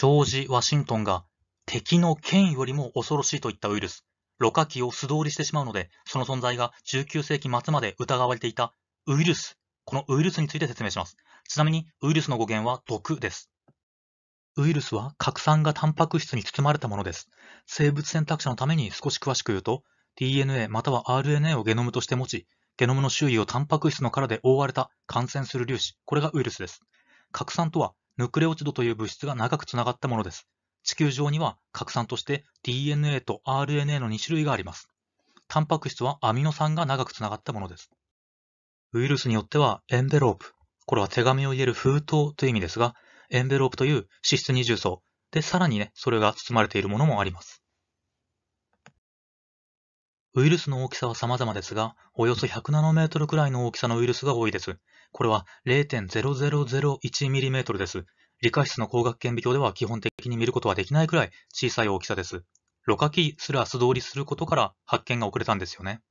ジョージ・ワシントンが敵の剣よりも恐ろしいといったウイルス、ろ過器を素通りしてしまうので、その存在が19世紀末まで疑われていたウイルス、このウイルスについて説明します。ちなみにウイルスの語源は毒です。ウイルスは核酸がタンパク質に包まれたものです。生物選択肢のために少し詳しく言うと、DNA または RNA をゲノムとして持ち、ゲノムの周囲をタンパク質の殻で覆われた感染する粒子、これがウイルスです。核酸とはヌクレオチドという物質が長くつながったものです。地球上には核酸として DNA と RNA の2種類があります。タンパク質はアミノ酸が長くつながったものです。ウイルスによってはエンベロープ、これは手紙を入れる封筒という意味ですが、エンベロープという脂質二重層、で、さらにね、それが包まれているものもあります。ウイルスの大きさは様々ですが、およそ100ナノメートルくらいの大きさのウイルスが多いです。これは 0.0001mm です。理科室の光学顕微鏡では基本的に見ることはできないくらい小さい大きさです。ろ過器すら素通りすることから発見が遅れたんですよね。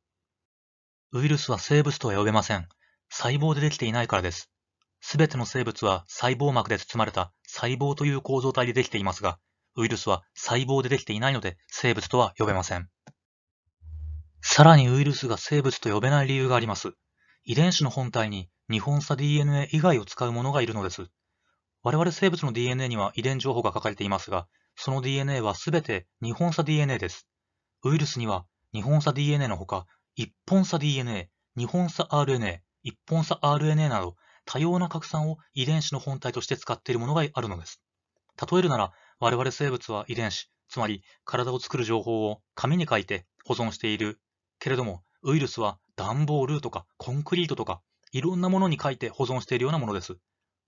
ウイルスは生物とは呼べません。細胞でできていないからです。すべての生物は細胞膜で包まれた細胞という構造体でできていますが、ウイルスは細胞でできていないので生物とは呼べません。さらにウイルスが生物と呼べない理由があります。遺伝子の本体に日本差 DNA 以外を使うものがいるのです。我々生物の DNA には遺伝情報が書かれていますが、その DNA はすべて日本差 DNA です。ウイルスには日本差 DNA のほか、1本差 DNA、日本差 RNA、1本差 RNA など、多様な拡散を遺伝子の本体として使っているものがあるのです。例えるなら、我々生物は遺伝子、つまり体を作る情報を紙に書いて保存しているけれども、ウイルスは段ボールとかコンクリートとか、いろんなものに書いて保存しているようなものです。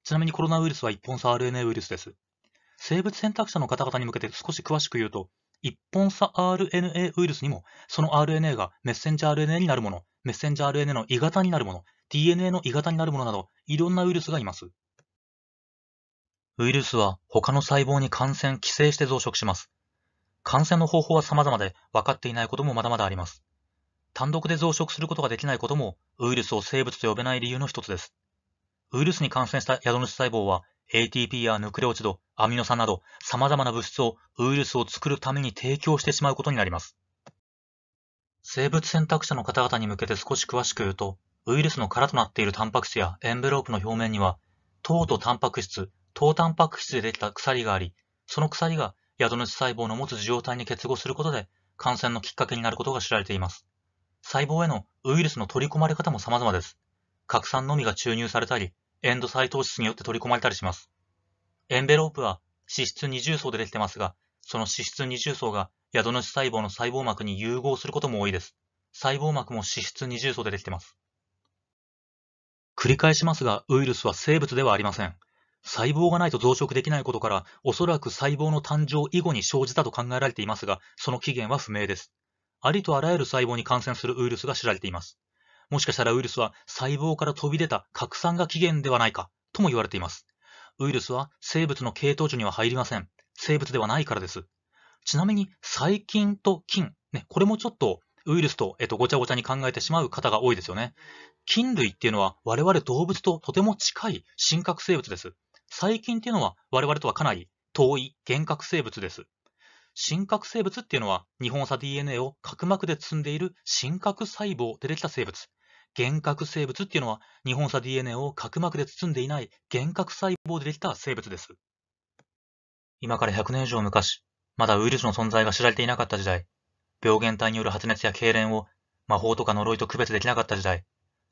ちなみにコロナウイルスは一本差 RNA ウイルスです。生物選択者の方々に向けて少し詳しく言うと、一本差 RNA ウイルスにも、その RNA がメッセンジャー RNA になるもの、メッセンジャー RNA の異型になるもの、DNA の異型になるものなど、いろんなウイルスがいます。ウイルスは他の細胞に感染、寄生して増殖します。感染の方法は様々で分かっていないこともまだまだあります。単独で増殖することができないこともウイルスを生物と呼べない理由の一つです。ウイルスに感染した宿主細胞は ATP やヌクレオチド、アミノ酸など様々な物質をウイルスを作るために提供してしまうことになります。生物選択者の方々に向けて少し詳しく言うと、ウイルスの殻となっているタンパク質やエンベロープの表面には、糖とタンパク質、糖タンパク質でできた鎖があり、その鎖が宿主細胞の持つ受容体に結合することで感染のきっかけになることが知られています。細胞へのウイルスの取り込まれ方も様々です。核酸のみが注入されたり、エンドサイトーシスによって取り込まれたりします。エンベロープは脂質二重層でできてますが、その脂質二重層が宿主細胞の細胞膜に融合することも多いです。細胞膜も脂質二重層でできてます。繰り返しますが、ウイルスは生物ではありません。細胞がないと増殖できないことから、おそらく細胞の誕生以後に生じたと考えられていますが、その起源は不明です。ありとあらゆる細胞に感染するウイルスが知られています。もしかしたらウイルスは細胞から飛び出た核酸が起源ではないかとも言われています。ウイルスは生物の系統樹には入りません。生物ではないからです。ちなみに細菌と菌、ね、これもちょっとウイルスと、えっと、ごちゃごちゃに考えてしまう方が多いですよね。菌類っていうのは我々動物ととても近い真核生物です。細菌っていうのは我々とはかなり遠い幻覚生物です。真核生物っていうのは、日本差 DNA を角膜で積んでいる真核細胞でできた生物。原核生物っていうのは、日本差 DNA を角膜で包んでいない原核細胞でできた生物です。今から100年以上昔、まだウイルスの存在が知られていなかった時代、病原体による発熱や痙攣を魔法とか呪いと区別できなかった時代、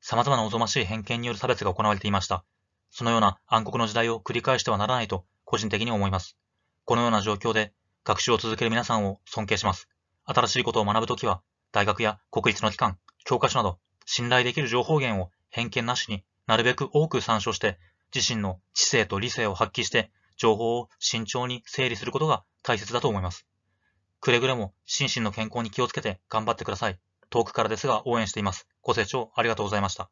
様々なおぞましい偏見による差別が行われていました。そのような暗黒の時代を繰り返してはならないと、個人的に思います。このような状況で、学習を続ける皆さんを尊敬します。新しいことを学ぶときは、大学や国立の機関、教科書など、信頼できる情報源を偏見なしになるべく多く参照して、自身の知性と理性を発揮して、情報を慎重に整理することが大切だと思います。くれぐれも心身の健康に気をつけて頑張ってください。遠くからですが応援しています。ご清聴ありがとうございました。